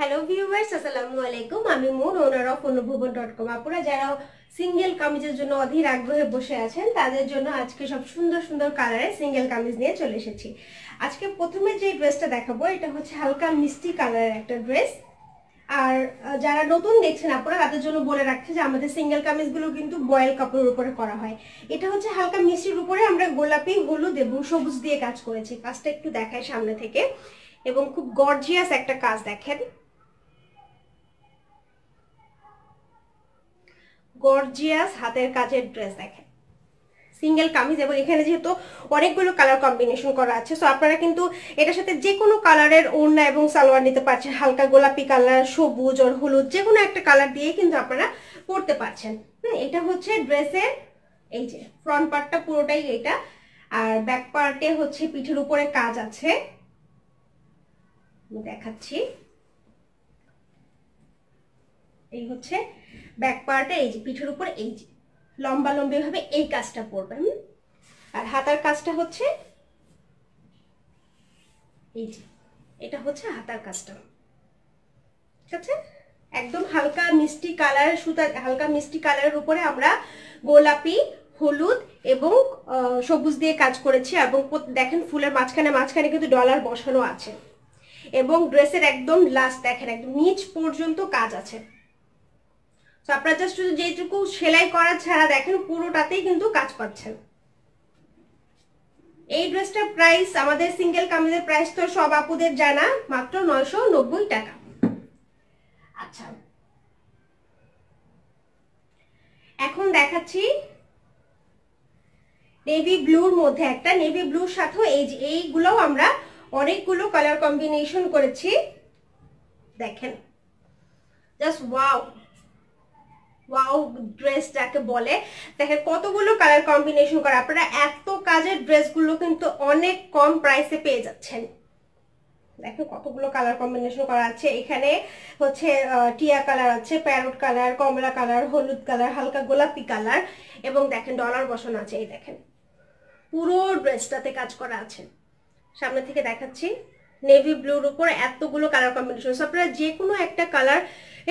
hello viewers আসসালামু আলাইকুম আমি Moon owner of Anubhaban dot com আপুরা যারা সিঙ্গেল কামিজের জন্য অধীর আগ্রহে বসে আছেন তাদের জন্য আজকে সব সুন্দর সুন্দর কালারে সিঙ্গেল কামিজ নিয়ে চলে এসেছি আজকে প্রথমে যে ড্রেসটা দেখাবো এটা হচ্ছে হালকা মিষ্টি কালারের একটা ড্রেস আর যারা নতুন দেখছেন আপনারা তাদের জন্য বলে রাখছে যে আমাদের সিঙ্গেল কামিজগুলো কিন্তু বয়েল কাপড়ের উপরে করা হয় এটা হচ্ছে হালকা মিষ্টির উপরে আমরা গোলাপি হলুদ এবং সবুজ দিয়ে কাজ করেছি কাজটা একটু দেখায় সামনে থেকে এবং খুব গর্জিয়াস একটা কাজ দেখেন গর্জিয়াস হাতের কাজের ড্রেস দেখেন সিঙ্গেল কামিজ এবং এখানে যেহেতু অনেকগুলো কালার কম্বিনেশন করা আছে সো আপনারা কিন্তু এটার সাথে যে কোনো কালারের ওড়না এবং সালোয়ার নিতে পারছেন হালকা গোলাপি কালার সবুজ ওর হলুদ যে কোনো একটা কালার দিয়ে কিন্তু আপনারা পরতে পারছেন হুম এটা হচ্ছে ড্রেসের এই যে ফ্রন্ট পার্টটা পুরোটাই এটা আর ব্যাক পার্টে হচ্ছে পিঠের উপরে কাজ আছে দেখাচ্ছি এই হচ্ছে ব্যাক পার্টে এই যে পিঠের উপর এই যে লম্বা লম্বিভাবে এই কাজটা পরবে হুম আর হাতার কাজটা হচ্ছে এই যে এটা হচ্ছে হাতার কাজটা ঠিক আছে একদম হালকা মিষ্টি কালার সুতা হালকা মিষ্টি কালারের উপরে আমরা গোলাপি হলুদ এবং সবুজ দিয়ে কাজ করেছি এবং দেখেন ফুলের মাঝখানে মাঝখানে কিন্তু ডলার বসানো আছে এবং ড্রেসের একদম লাস্ট দেখেন একদম নিচ পর্যন্ত কাজ আছে তো আপনারা শুধু যেটুকু সেলাই করা ছাড়া দেখেন পুরোটাতেই কিন্তু কাজ পাচ্ছেন এই ড্রেসটার প্রাইস আমাদের সিঙ্গেল কামিজের প্রাইস তো সব আপুদের জানা মাত্র নয়শো নব্বই টাকা আচ্ছা এখন দেখাচ্ছি নেভি ব্লুর মধ্যে একটা নেভি ব্লুর সাথেও এই যে এইগুলোও আমরা অনেকগুলো কালার কম্বিনেশন করেছি দেখেন জাস্ট ওয়াও ওয়াও ড্রেস যাকে বলে দেখেন কতগুলো কালার কম্বিনেশন করে আপনারা এত কাজের ড্রেসগুলো কিন্তু অনেক কম প্রাইসে পেয়ে যাচ্ছেন দেখেন কতগুলো কালার কম্বিনেশন করা আছে এখানে হচ্ছে টিয়া কালার আছে প্যারোট কালার কমলা কালার হলুদ কালার হালকা গোলাপি কালার এবং দেখেন ডলার বসন আছে এই দেখেন পুরো ড্রেসটাতে কাজ করা আছে সামনে থেকে দেখাচ্ছি নেভি ব্লুর উপর এতগুলো কালার কম্বিনেশন আপনারা যে কোনো একটা কালার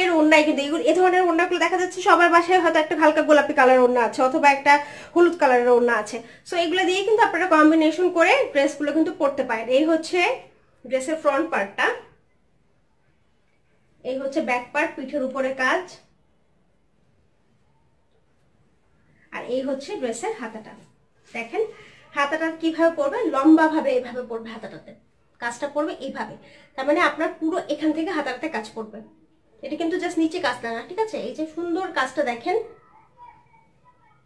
এর ওন্নায় কিন্তু এগুলো এ ধরনের ওন্নাগুলো দেখা যাচ্ছে সবার বাসায় হয়তো একটা হালকা গোলাপি কালারের ওন্না আছে অথবা একটা হলুদ কালারের ওন্না আছে সো এগুলো দিয়ে কিন্তু আপনারা কম্বিনেশন করে ড্রেসগুলো কিন্তু পরতে পারেন এই হচ্ছে ড্রেসের ফ্রন্ট পার্টটা এই হচ্ছে ব্যাক পার্ট পিঠের উপরে কাজ আর এই হচ্ছে ড্রেসের হাতাটা দেখেন হাতাটা কিভাবে পড়বে লম্বাভাবে এভাবে পড়বে হাতাটাতে কাজটা পড়বে এইভাবে তার মানে আপনার পুরো এখান থেকে হাতাটাতে কাজ পড়বে এটা কিন্তু জাস্ট নিচে কাজটা না ঠিক আছে এই যে সুন্দর কাজটা দেখেন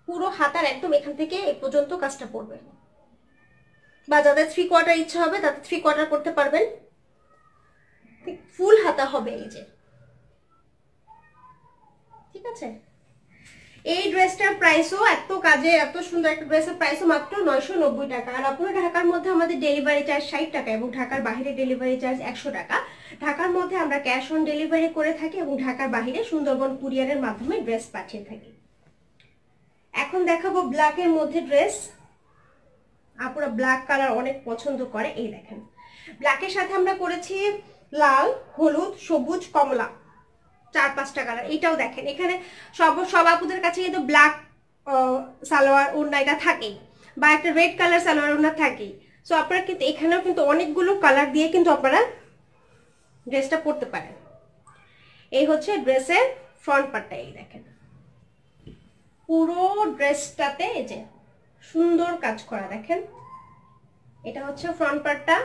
পুরো হাতার একদম এখান থেকে এ পর্যন্ত কাজটা পড়বে বা যাদের থ্রি কোয়ার্টার ইচ্ছা হবে তাদের থ্রি কোয়ার্টার করতে পারবেন ফুল হাতা হবে এই যে ঠিক আছে এই ড্রেসটার প্রাইসও এত কাজে এত সুন্দর একটা ড্রেসের প্রাইসও মাত্র নয়শো নব্বই টাকা আর আপনার ঢাকার মধ্যে আমাদের ডেলিভারি চার্জ ষাট টাকা এবং ঢাকার বাহিরে ডেলিভারি চার্জ একশো টাকা ঢাকার মধ্যে আমরা ক্যাশ অন ডেলিভারি করে থাকি এবং ঢাকার বাহিরে সুন্দরবন কুরিয়ারের মাধ্যমে ড্রেস পাঠিয়ে থাকি এখন দেখাবো ব্ল্যাকের মধ্যে ড্রেস আপনারা ব্ল্যাক কালার অনেক পছন্দ করে এই দেখেন ব্ল্যাকের সাথে আমরা করেছি লাল হলুদ সবুজ কমলা চার পাঁচটা কালার এইটাও দেখেন এখানে সব সব আপুদের কাছে কিন্তু ব্ল্যাক সালোয়ার ওড়না এটা থাকেই বা একটা রেড কালার সালোয়ার ওড়না থাকেই সো আপনারা কিন্তু এখানেও কিন্তু অনেকগুলো কালার দিয়ে কিন্তু আপনারা ড্রেসটা পরতে পারেন এই হচ্ছে ড্রেসের ফ্রন্ট পার্টটা এই দেখেন পুরো ড্রেসটাতে এই যে সুন্দর কাজ করা দেখেন এটা হচ্ছে ফ্রন্ট পার্টটা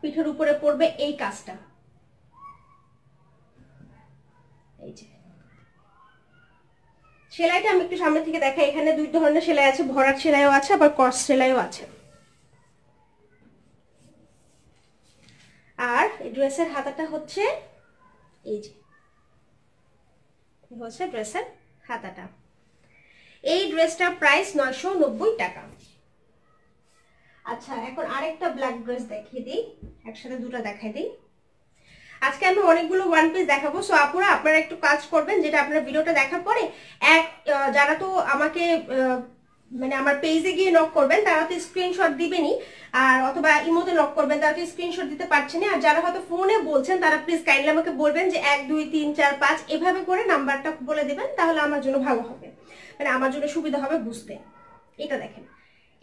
পিঠের উপরে পড়বে এই কাজটা সেলাইটা আমি একটু সামনে থেকে দেখাই এখানে দুই ধরনের সেলাই আছে ভরাট সেলাইও আছে আবার কস সেলাইও আছে আর ড্রেসের হাতাটা হচ্ছে এই যে হচ্ছে ড্রেসের হাতাটা এই ড্রেসটার প্রাইস নয়শো টাকা আচ্ছা এখন আরেকটা ব্ল্যাক ড্রেস দেখিয়ে দিই একসাথে দুটো দেখাই দিই আজকে আমি অনেকগুলো ওয়ান পিস দেখাবো সো আপুরা আপনারা একটু কাজ করবেন যেটা আপনার ভিডিওটা দেখার পরে এক যারা তো আমাকে মানে আমার পেজে গিয়ে নক করবেন তারা তো স্ক্রিনশট দিবেনই আর অথবা ইমোতে নক করবেন তারা তো স্ক্রিনশট দিতে পারছে না আর যারা হয়তো ফোনে বলছেন তারা প্লিজ কাইন্ডলি আমাকে বলবেন যে এক দুই তিন চার পাঁচ এভাবে করে নাম্বারটা বলে দেবেন তাহলে আমার জন্য ভালো হবে মানে আমার জন্য সুবিধা হবে বুঝতে এটা দেখেন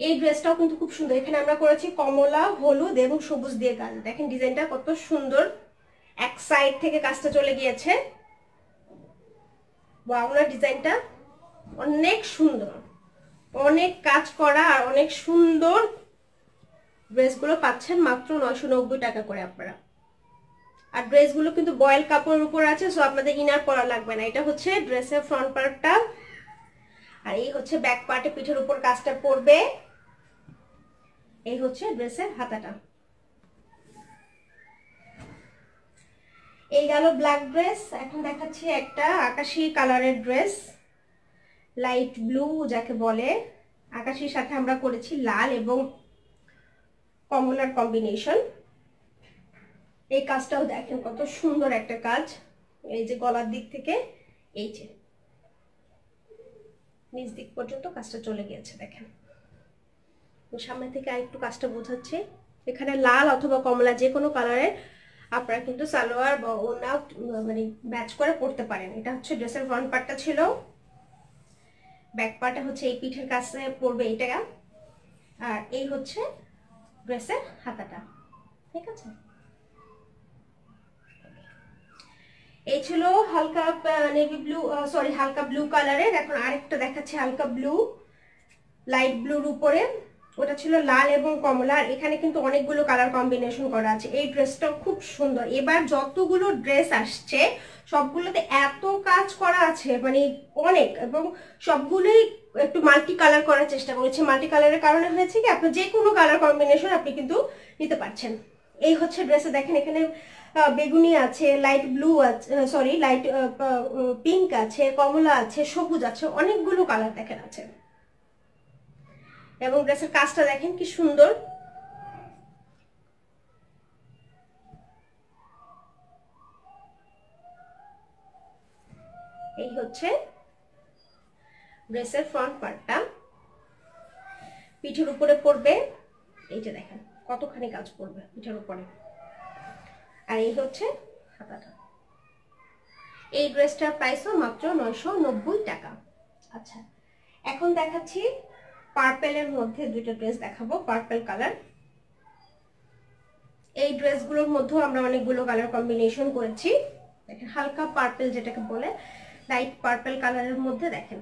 এই ড্রেসটাও কিন্তু খুব সুন্দর এখানে আমরা করেছি কমলা হলুদ এবং সবুজ দিয়ে কাজ দেখেন ডিজাইনটা কত সুন্দর এক সাইড থেকে কাজটা চলে গিয়েছে বাংলার ডিজাইনটা অনেক সুন্দর অনেক কাজ করা আর অনেক সুন্দর ড্রেসগুলো পাচ্ছেন মাত্র নয়শো নব্বই টাকা করে আপনারা আর ড্রেসগুলো কিন্তু বয়েল কাপড়ের উপর আছে সো আপনাদের ইনার পরা লাগবে না এটা হচ্ছে ড্রেসের ফ্রন্ট পার্টটা আর এই হচ্ছে ব্যাক পার্টে পিঠের উপর কাজটা পড়বে এই হচ্ছে ড্রেসের হাতাটা এই গেল ব্ল্যাক ড্রেস এখন দেখাচ্ছি একটা আকাশি কালারের ড্রেস লাইট ব্লু যাকে বলে আকাশির সাথে আমরা করেছি লাল এবং কমলার কম্বিনেশন এই কাজটাও দেখেন কত সুন্দর একটা কাজ এই যে গলার দিক থেকে এই যে নিচ দিক পর্যন্ত কাজটা চলে গিয়েছে দেখেন সামনে থেকে আরেকটু কাজটা বোঝাচ্ছে এখানে লাল অথবা কমলা যে কোনো কালারের আপনারা কিন্তু সালোয়ার বা ওনা মানে ম্যাচ করে পড়তে পারেন এটা হচ্ছে ড্রেসের ফ্রন্ট পার্টটা ছিল ব্যাক পার্টটা হচ্ছে এই পিঠের কাছে পড়বে এইটা আর এই হচ্ছে ড্রেসের হাতাটা ঠিক আছে এই ছিল হালকা নেভি ব্লু সরি হালকা ব্লু কালারের এখন আরেকটা দেখাচ্ছে হালকা ব্লু লাইট ব্লুর উপরে ওটা ছিল লাল এবং কমলা আর এখানে কিন্তু অনেকগুলো কালার কম্বিনেশন করা আছে এই ড্রেসটাও খুব সুন্দর এবার যতগুলো ড্রেস আসছে সবগুলোতে এত কাজ করা আছে মানে অনেক এবং সবগুলোই একটু মাল্টি কালার করার চেষ্টা করেছে মাল্টি কালারের কারণে হয়েছে কি আপনি যে কোনো কালার কম্বিনেশন আপনি কিন্তু নিতে পারছেন এই হচ্ছে ড্রেসে দেখেন এখানে বেগুনি আছে লাইট ব্লু আছে সরি লাইট পিঙ্ক আছে কমলা আছে সবুজ আছে অনেকগুলো কালার দেখেন আছে এবং ড্রেসের কাজটা দেখেন কি সুন্দর এই হচ্ছে ড্রেসের ফ্রন্ট পার্টটা পিঠের উপরে পড়বে এইটা দেখেন কতখানি কাজ পড়বে পিঠের উপরে আর এই হচ্ছে হাতাটা এই ড্রেসটার প্রাইসও মাত্র নয়শো টাকা আচ্ছা এখন দেখাচ্ছি পার্পেলের মধ্যে দুইটা ড্রেস দেখাবো পার্পেল কালার এই ড্রেসগুলোর মধ্যেও আমরা অনেকগুলো কালার কম্বিনেশন করেছি দেখেন হালকা পার্পেল যেটাকে বলে লাইট পার্পেল কালারের মধ্যে দেখেন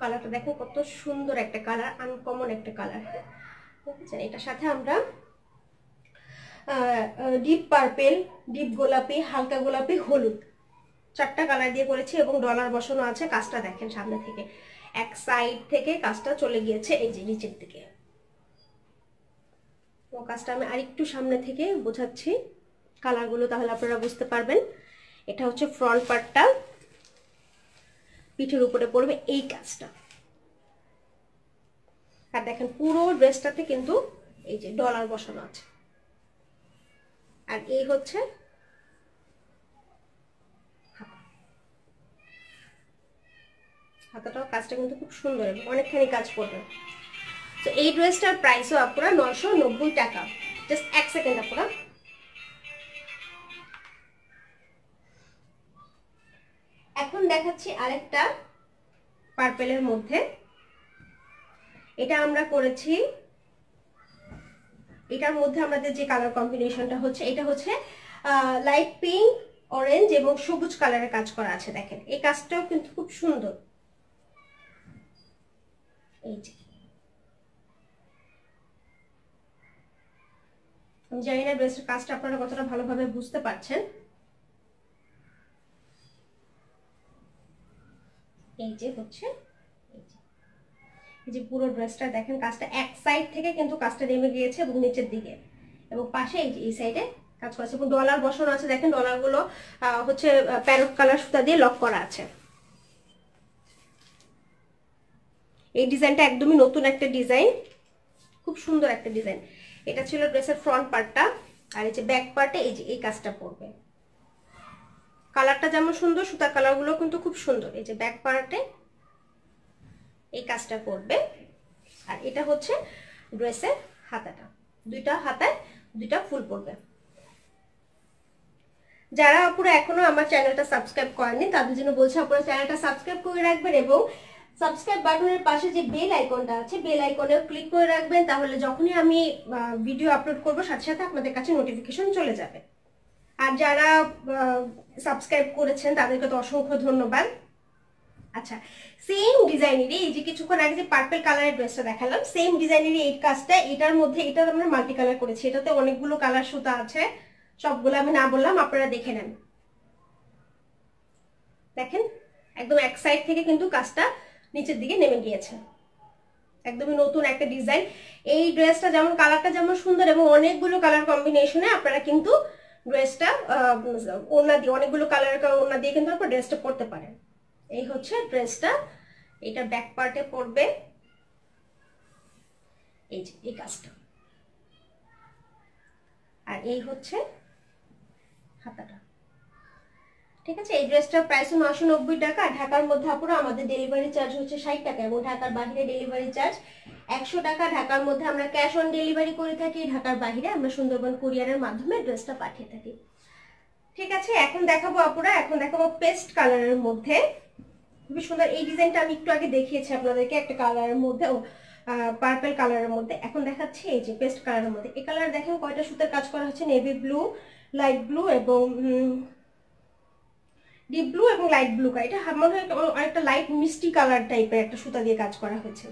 কালারটা দেখেন কত সুন্দর একটা কালার আনকমন একটা কালার হ্যাঁ এটার সাথে আমরা ডিপ পার্পেল ডিপ গোলাপি হালকা গোলাপি হলুদ চারটা কালার দিয়ে করেছি এবং ডলার বসানো আছে কাজটা দেখেন সামনে থেকে এক সাইড থেকে কাজটা চলে গিয়েছে এই যে নিচের দিকে তো কাজটা আমি আরেকটু সামনে থেকে বোঝাচ্ছি কালারগুলো তাহলে আপনারা বুঝতে পারবেন এটা হচ্ছে ফ্রন্ট পার্টটা পিঠের উপরে পড়বে এই কাজটা আর দেখেন পুরো ড্রেসটাতে কিন্তু এই যে ডলার বসানো আছে আর এই হচ্ছে হাতাটাও কাজটা কিন্তু খুব সুন্দর এবং অনেকখানি কাজ করবে তো এই ড্রেসটার প্রাইসও আপনারা নশো নব্বই টাকা জাস্ট এক সেকেন্ড আপনারা এখন দেখাচ্ছি আরেকটা পার্পেলের মধ্যে এটা আমরা করেছি এটার মধ্যে আমাদের যে কালার কম্বিনেশনটা হচ্ছে এটা হচ্ছে লাইট পিঙ্ক অরেঞ্জ এবং সবুজ কালারের কাজ করা আছে দেখেন এই কাজটাও কিন্তু খুব সুন্দর এই যে আমি জানি না ব্রেস্টের কাজটা আপনারা কতটা ভালোভাবে বুঝতে পারছেন এই যে হচ্ছে এই যে পুরো ড্রেসটা দেখেন কাজটা এক সাইড থেকে কিন্তু কাজটা নেমে গিয়েছে এবং নিচের দিকে এবং পাশে এই যে এই সাইডে কাজ করেছে এবং ডলার বসানো আছে দেখেন ডলারগুলো হচ্ছে প্যারোট কালার সুতা দিয়ে লক করা আছে এই ডিজাইনটা একদমই নতুন একটা ডিজাইন খুব সুন্দর একটা ডিজাইন এটা ছিল ড্রেসের ফ্রন্ট পার্টটা আর এই যে ব্যাক পার্টে এই যে এই কাজটা পড়বে কালারটা যেমন সুন্দর সুতার কালারগুলো কিন্তু খুব সুন্দর এই যে ব্যাক পার্টে এই কাজটা পড়বে আর এটা হচ্ছে ড্রেসের হাতাটা দুইটা হাতায় দুইটা ফুল পড়বে যারা আপুরা এখনো আমার চ্যানেলটা সাবস্ক্রাইব করেনি তাদের জন্য বলছি আপনারা চ্যানেলটা সাবস্ক্রাইব করে রাখবেন এবং সাবস্ক্রাইব বাটনের পাশে যে বেল আইকনটা আছে বেল আইকনেও ক্লিক করে রাখবেন তাহলে যখনই আমি ভিডিও আপলোড করব সাথে সাথে আপনাদের কাছে নোটিফিকেশন চলে যাবে আর যারা সাবস্ক্রাইব করেছেন তাদেরকে তো অসংখ্য ধন্যবাদ আচ্ছা সেম ডিজাইনেরই এই যে কিছুক্ষণ আগে যে পার্পেল কালারের ড্রেসটা দেখালাম সেম ডিজাইনেরই এই কাজটা এটার মধ্যে এটা আমরা মাল্টি কালার করেছি এটাতে অনেকগুলো কালার সুতা আছে সবগুলো আমি না বললাম আপনারা দেখে নেন দেখেন একদম এক সাইড থেকে কিন্তু কাজটা নিচের দিকে নেমে গিয়েছে একদমই নতুন একটা ডিজাইন এই ড্রেসটা যেমন কালারটা যেমন সুন্দর এবং অনেকগুলো কালার কম্বিনেশনে আপনারা কিন্তু ড্রেসটা ওনা দিয়ে অনেকগুলো কালার ওনা দিয়ে কিন্তু আপনারা ড্রেসটা পরতে পারেন এই হচ্ছে ড্রেসটা এটা ব্যাক পার্টে পড়বে এই যে এই কাজটা আর এই হচ্ছে হাতাটা ঠিক আছে এই ড্রেসটার প্রাইস নশো নব্বই টাকা ঢাকার মধ্যে আপুরো আমাদের ডেলিভারি চার্জ হচ্ছে ষাট টাকা এবং ঢাকার বাহিরে ডেলিভারি চার্জ একশো টাকা ঢাকার মধ্যে আমরা ক্যাশ অন ডেলিভারি করে থাকি ঢাকার বাহিরে আমরা সুন্দরবন কুরিয়ারের মাধ্যমে ড্রেসটা পাঠিয়ে থাকি ঠিক আছে এখন দেখাবো আপুরা এখন দেখাবো পেস্ট কালারের মধ্যে খুবই সুন্দর এই ডিজাইনটা আমি একটু আগে দেখিয়েছি আপনাদেরকে একটা কালারের মধ্যে পার্পেল কালারের মধ্যে এখন দেখাচ্ছি এই যে পেস্ট কালারের মধ্যে এই কালার দেখেন কয়টা সুতার কাজ করা হচ্ছে নেভি ব্লু লাইট ব্লু এবং ডিপ ব্লু এবং লাইট ব্লু কালার এটা মনে হয় একটা লাইট মিষ্টি কালার টাইপের একটা সুতা দিয়ে কাজ করা হয়েছে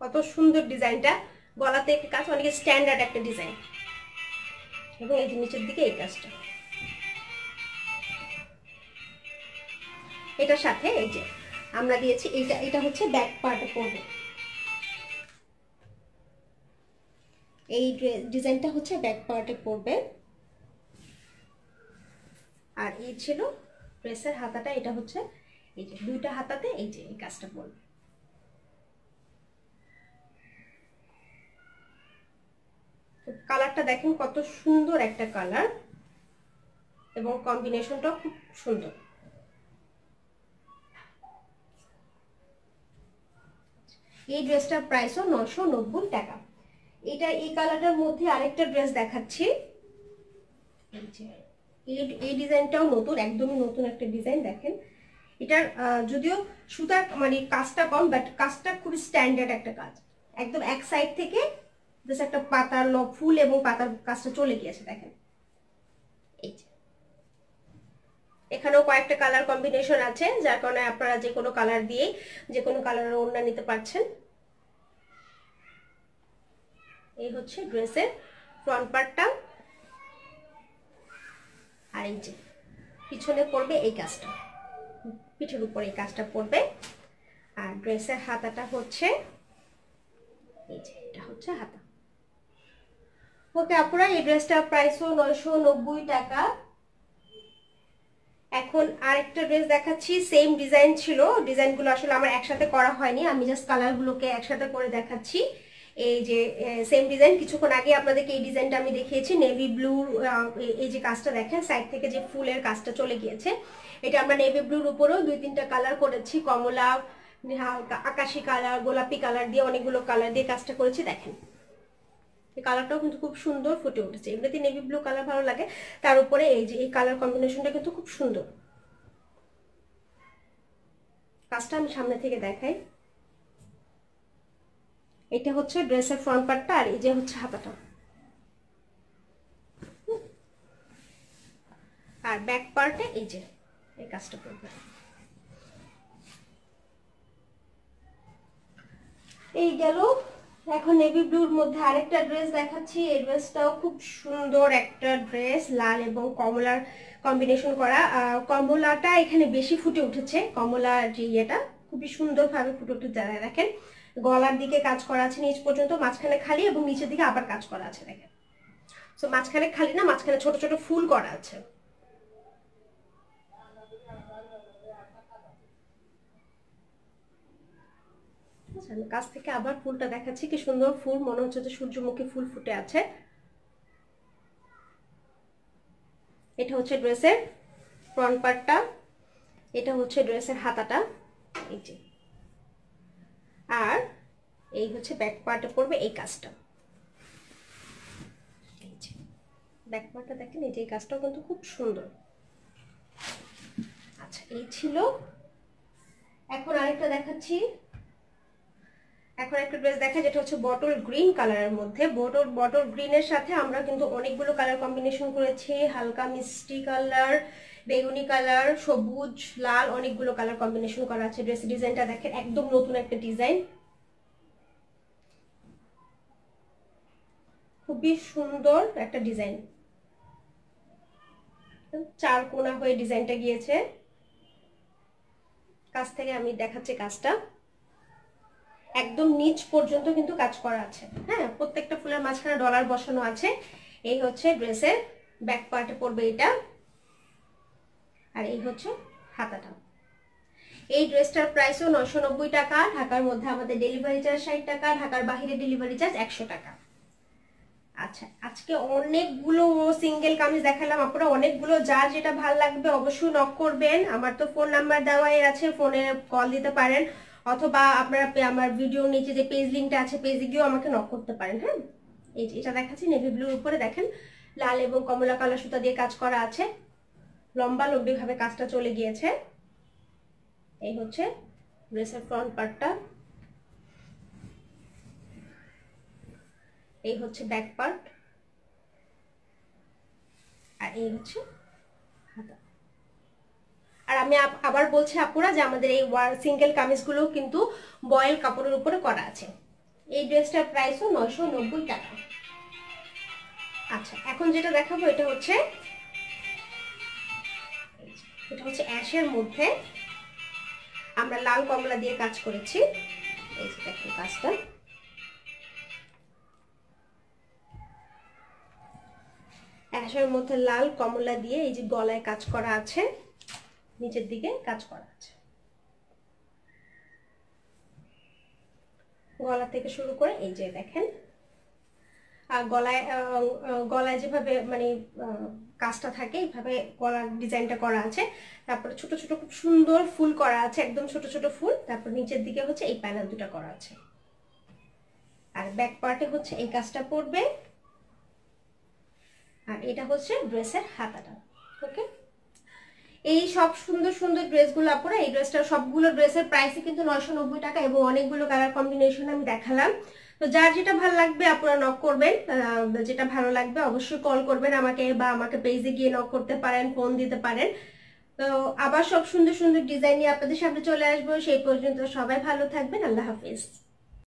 কত সুন্দর ডিজাইনটা গলাতে একটা কাজ অনেক স্ট্যান্ডার্ড একটা ডিজাইন এবং এই নিচের দিকে এই কাজটা এটার সাথে এই যে আমরা দিয়েছি এইটা এটা হচ্ছে ব্যাক পার্ট পড়বে এই ডিজাইনটা হচ্ছে ব্যাক পার্টে পড়বে আর এই ছিল প্রেসের হাতাটা এটা হচ্ছে এই যে দুইটা হাতাতে এই যে এই কাজটা করবে কালারটা দেখেন কত সুন্দর একটা কালার এবং কম্বিনেশনটা খুব সুন্দর এই ড্রেসটার প্রাইসও নশো নব্বই টাকা এটা এই কালারটার মধ্যে আরেকটা ড্রেস দেখাচ্ছি এই যে এই ডিজাইনটাও নতুন একদমই নতুন একটা ডিজাইন দেখেন এটার যদিও সুতার মানে কাজটা কম বাট কাজটা খুবই স্ট্যান্ডার্ড একটা কাজ একদম এক সাইড থেকে জাস্ট একটা পাতার ল ফুল এবং পাতার কাজটা চলে গিয়েছে দেখেন এই এখানেও কয়েকটা কালার কম্বিনেশন আছে যার কারণে আপনারা যে কোনো কালার দিয়ে যে কোনো কালারের ওড়না নিতে পারছেন এই হচ্ছে ড্রেসের ফ্রন্ট পার্টটা আর এই যে পিছনে পড়বে এই কাজটা পিঠের উপরে এই কাজটা পড়বে আর ড্রেসের হাতাটা হচ্ছে এই যে এটা হচ্ছে হাতা ওকে আপনারা এই ড্রেসটার প্রাইসও নয়শো নব্বই টাকা এখন আরেকটা ড্রেস দেখাচ্ছি সেম ডিজাইন ছিল ডিজাইনগুলো আসলে আমার একসাথে করা হয়নি আমি জাস্ট কালারগুলোকে একসাথে করে দেখাচ্ছি এই যে সেম ডিজাইন কিছুক্ষণ আগে আপনাদেরকে এই ডিজাইনটা আমি দেখিয়েছি নেভি ব্লুর এই যে কাজটা দেখেন সাইড থেকে যে ফুলের কাজটা চলে গিয়েছে এটা আমরা নেভি ব্লুর উপরেও দুই তিনটা কালার করেছি কমলা আকাশি কালার গোলাপি কালার দিয়ে অনেকগুলো কালার দিয়ে কাজটা করেছি দেখেন এই কালারটাও কিন্তু খুব সুন্দর ফুটে উঠেছে এমনিতে নেভি ব্লু কালার ভালো লাগে তার উপরে এই যে এই কালার কম্বিনেশনটা কিন্তু খুব সুন্দর কাজটা আমি সামনে থেকে দেখাই এটা হচ্ছে ড্রেসের ফ্রন্ট পার্টটা আর এই যে হচ্ছে হাতাটা আর ব্যাক পার্টে এই যে এই কাজটা করবে এই গেল এখন নেভি ব্লুর মধ্যে আরেকটা ড্রেস দেখাচ্ছি এই ড্রেসটাও খুব সুন্দর একটা ড্রেস লাল এবং কমলার কম্বিনেশন করা কমলাটা এখানে বেশি ফুটে উঠেছে কমলা যে ইয়েটা খুবই সুন্দরভাবে ফুটে উঠে দেখেন গলার দিকে কাজ করা আছে নিচ পর্যন্ত মাঝখানে খালি এবং নিচের দিকে আবার কাজ করা আছে দেখেন তো মাঝখানে খালি না মাঝখানে ছোট ছোট ফুল করা আছে আচ্ছা, কাছ থেকে আবার ফুলটা দেখাচ্ছি কি সুন্দর ফুল মনে হচ্ছে যে সূর্যমুখী ফুল ফুটে আছে এটা হচ্ছে ড্রেসের ফ্রন্ট পার্টটা এটা হচ্ছে ড্রেসের হাতাটা এই যে আর এই হচ্ছে ব্যাক পার্টে পড়বে এই কাজটা ব্যাক পার্টটা দেখেন এই যে এই কাজটাও কিন্তু খুব সুন্দর আচ্ছা এই ছিল এখন আরেকটা দেখাচ্ছি এখন একটা ড্রেস দেখা যেটা হচ্ছে বটল গ্রিন কালারের মধ্যে বটল বটল গ্রিনের সাথে আমরা কিন্তু অনেকগুলো কালার কম্বিনেশন করেছি হালকা মিষ্টি কালার বেগুনি কালার সবুজ লাল অনেকগুলো কালার কম্বিনেশন করা আছে ড্রেস ডিজাইনটা দেখেন একদম নতুন একটা ডিজাইন খুবই সুন্দর একটা ডিজাইন চার কোনা হয়ে ডিজাইনটা গিয়েছে কাজ থেকে আমি দেখাচ্ছি কাজটা একদম নিচ পর্যন্ত কিন্তু কাজ করা আছে হ্যাঁ প্রত্যেকটা ফুলের মাঝখানে ডলার বসানো আছে এই হচ্ছে ড্রেসের ব্যাক পার্টে পড়বে এটা আর এই হচ্ছে হাতাটা এই ড্রেসটার প্রাইসও নশো নব্বই টাকা ঢাকার মধ্যে আমাদের ডেলিভারি চার্জ ষাট টাকা ঢাকার বাহিরে ডেলিভারি চার্জ একশো টাকা আচ্ছা আজকে অনেকগুলো সিঙ্গেল কামিজ দেখালাম আপনারা অনেকগুলো যার যেটা ভাল লাগবে অবশ্যই নক করবেন আমার তো ফোন নাম্বার দেওয়াই আছে ফোনে কল দিতে পারেন অথবা আপনারা আমার ভিডিওর নিচে যে পেজ লিঙ্কটা আছে পেজে গিয়েও আমাকে নক করতে পারেন হ্যাঁ এই এটা দেখাচ্ছি নেভি ব্লুর উপরে দেখেন লাল এবং কমলা কালার সুতা দিয়ে কাজ করা আছে লম্বা লম্বিভাবে কাজটা চলে গিয়েছে এই হচ্ছে ড্রেসের ফ্রন্ট পার্টটা এই হচ্ছে ব্যাক পার্ট আর এই হচ্ছে আর আমি আবার বলছি আপুরা যে আমাদের এই সিঙ্গেল কামিজগুলো কিন্তু বয়েল কাপড়ের উপরে করা আছে এই ড্রেসটার প্রাইসও নব্বই টাকা আচ্ছা এখন যেটা দেখাবো এটা হচ্ছে এটা হচ্ছে অ্যাশের মধ্যে আমরা লাল কমলা দিয়ে কাজ করেছি এই যে দেখুন কাজটা অ্যাশের মধ্যে লাল কমলা দিয়ে এই যে গলায় কাজ করা আছে নিচের দিকে কাজ করা আছে গলা থেকে শুরু করে এই যে দেখেন গলায় গলায় যেভাবে মানে কাজটা থাকে এইভাবে গলার ডিজাইনটা করা আছে তারপরে ছোট ছোট খুব সুন্দর ফুল করা আছে একদম ছোট ছোট ফুল তারপর নিচের দিকে হচ্ছে এই প্যানেল দুটা করা আছে আর ব্যাক পার্টে হচ্ছে এই কাজটা পড়বে আর এটা হচ্ছে ড্রেসের হাতাটা ওকে এই সব সুন্দর সুন্দর ড্রেসগুলো আপনারা এই ড্রেসটা সবগুলো ড্রেসের প্রাইসে কিন্তু নয়শো টাকা এবং অনেকগুলো কালার কম্বিনেশন আমি দেখালাম তো যার যেটা ভালো লাগবে আপনারা নক করবেন যেটা ভালো লাগবে অবশ্যই কল করবেন আমাকে বা আমাকে পেজে গিয়ে নক করতে পারেন ফোন দিতে পারেন তো আবার সব সুন্দর সুন্দর ডিজাইন নিয়ে আপনাদের সামনে চলে আসবো সেই পর্যন্ত সবাই ভালো থাকবেন আল্লাহ হাফিজ